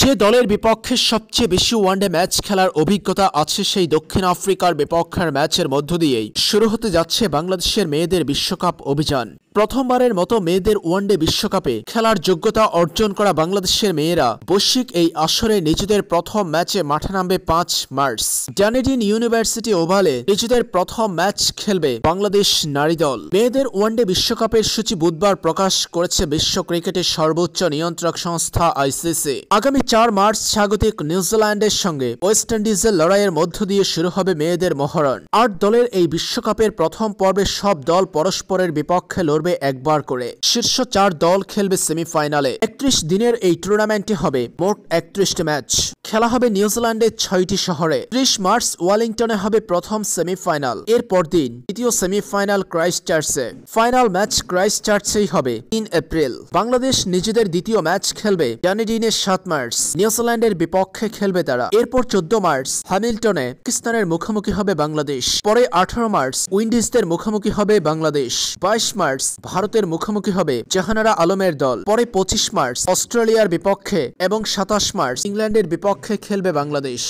যে দলের বিপক্ষে সবচেয়ে বেশি ওয়ানডে ম্যাচ খেলার অভিজ্ঞতা আছে সেই দক্ষিণ আফ্রিকার বিপক্ষের ম্যাচের মধ্য দিয়েই শুরু হতে যাচ্ছে বাংলাদেশের মেয়েদের বিশ্বকাপ অভিযান প্রথমবারের মতো মেয়েদের ওয়ানডে বিশ্বকাপে খেলার যোগ্যতা অর্জন করা বাংলাদেশের মেয়েরা বৈশ্বিক এই আসরে নিজেদের প্রথম ম্যাচে মাঠে নামবে পাঁচ মার্চ ড্যানেডিন ইউনিভার্সিটি ওভালে নিজেদের প্রথম ম্যাচ খেলবে বাংলাদেশ নারী দল মেয়েদের ওয়ানডে বিশ্বকাপের সূচি বুধবার প্রকাশ করেছে বিশ্ব ক্রিকেটের সর্বোচ্চ নিয়ন্ত্রক সংস্থা আইসিসি আগামী চার মার্চ স্বাগতিক নিউজিল্যান্ডের সঙ্গে ওয়েস্ট ইন্ডিজের লড়াইয়ের মধ্য দিয়ে শুরু হবে মেয়েদের মহরণ আট দলের এই বিশ্বকাপের প্রথম পর্বে সব দল পরস্পরের বিপক্ষে লড়বে করবে একবার করে শীর্ষ চার দল খেলবে সেমিফাইনালে একত্রিশ দিনের এই টুর্নামেন্টে হবে মোট একত্রিশটি ম্যাচ খেলা হবে নিউজিল্যান্ডের ছয়টি শহরে ত্রিশ মার্চ ওয়ালিংটনে হবে প্রথম সেমিফাইনাল এর পরদিন দ্বিতীয় সেমিফাইনাল ক্রাইস্ট চার্চে ফাইনাল ম্যাচ ক্রাইস্ট চার্চেই হবে তিন এপ্রিল বাংলাদেশ নিজেদের দ্বিতীয় ম্যাচ খেলবে ড্যানিডিনের সাত মার্চ নিউজিল্যান্ডের বিপক্ষে খেলবে তারা এরপর চোদ্দ মার্চ হ্যামিল্টনে পাকিস্তানের মুখোমুখি হবে বাংলাদেশ পরে আঠারো মার্চ উইন্ডিজদের মুখোমুখি হবে বাংলাদেশ বাইশ মার্চ ভারতের মুখোমুখি হবে জাহানারা আলমের দল পরে পঁচিশ মার্চ অস্ট্রেলিয়ার বিপক্ষে এবং সাতাশ মার্চ ইংল্যান্ডের বিপক্ষে খেলবে বাংলাদেশ